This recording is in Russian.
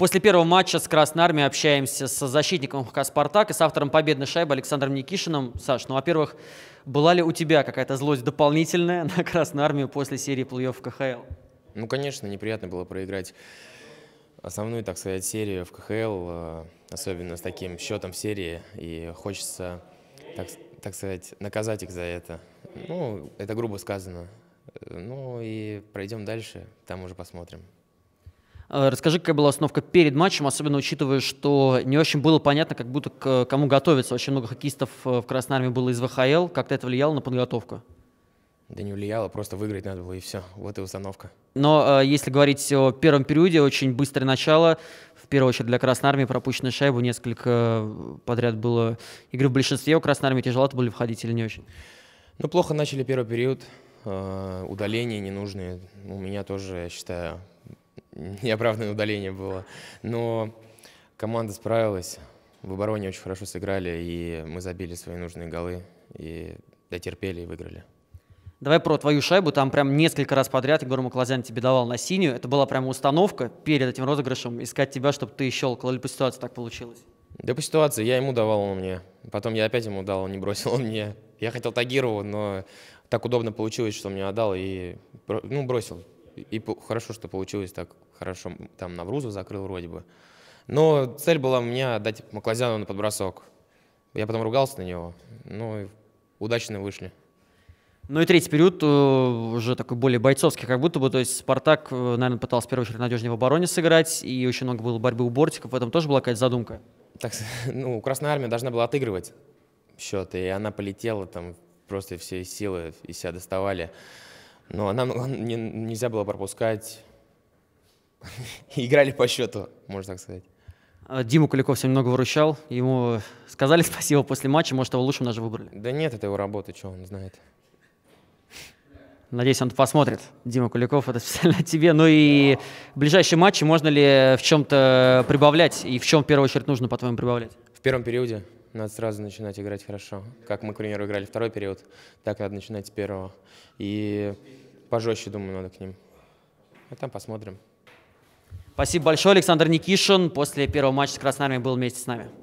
После первого матча с Красной Армией общаемся с защитником ХК «Спартак» и с автором победной шайбы Александром Никишиным. Саш, ну, во-первых, была ли у тебя какая-то злость дополнительная на Красную Армию после серии плей-офф КХЛ? Ну, конечно, неприятно было проиграть основную, так сказать, серию в КХЛ, э, особенно с таким счетом в серии, и хочется, так, так сказать, наказать их за это. Ну, это грубо сказано. Э, ну и пройдем дальше, там уже посмотрим. Э, расскажи, какая была остановка перед матчем, особенно учитывая, что не очень было понятно, как будто к кому готовиться. Очень много хоккеистов э, в Красной Армии было из ВХЛ. как это влияло на подготовку? Да не влияло, просто выиграть надо было, и все. Вот и установка. Но э, если говорить о первом периоде, очень быстрое начало. В первую очередь для Красной Армии пропущенная шайба. Несколько подряд было игры в большинстве. У Красной Армии тяжело это были входить или не очень? Ну, плохо начали первый период. удаления ненужные. У меня тоже, я считаю, неоправданное удаление было. Но команда справилась, в обороне очень хорошо сыграли, и мы забили свои нужные голы, и дотерпели и выиграли. Давай про твою шайбу, там прям несколько раз подряд Егор Маклазян тебе давал на синюю, это была прям установка перед этим розыгрышем, искать тебя, чтобы ты щелкал, или по ситуации так получилось? Да по ситуации, я ему давал, он мне. Потом я опять ему дал, он не бросил, он мне. Я хотел Тагирову, но так удобно получилось, что он мне отдал и ну, бросил. И хорошо, что получилось так хорошо. Там Наврузов закрыл вроде бы. Но цель была у меня дать Маклазяну на подбросок. Я потом ругался на него. Ну, и удачно вышли. Ну и третий период э, уже такой более бойцовский, как будто бы, то есть Спартак, э, наверное, пытался в первую очередь надежнее в обороне сыграть, и очень много было борьбы у бортиков, в этом тоже была какая-то задумка. Так, ну, Красная Армия должна была отыгрывать счет, и она полетела там просто все силы из себя доставали. Но нам не, нельзя было пропускать. Играли по счету, можно так сказать. А, Диму Куликов сегодня много выручал. Ему сказали спасибо после матча, может, его лучшим даже выбрали. Да нет, это его работа, что он знает. Надеюсь, он посмотрит. Дима Куликов, это специально тебе. Ну и ближайшие матчи можно ли в чем-то прибавлять? И в чем в первую очередь нужно, по-твоему, прибавлять? В первом периоде надо сразу начинать играть хорошо. Как мы, к примеру, играли второй период, так надо начинать с первого. И пожестче, думаю, надо к ним. А там посмотрим. Спасибо большое, Александр Никишин. После первого матча с Красной Армией был вместе с нами.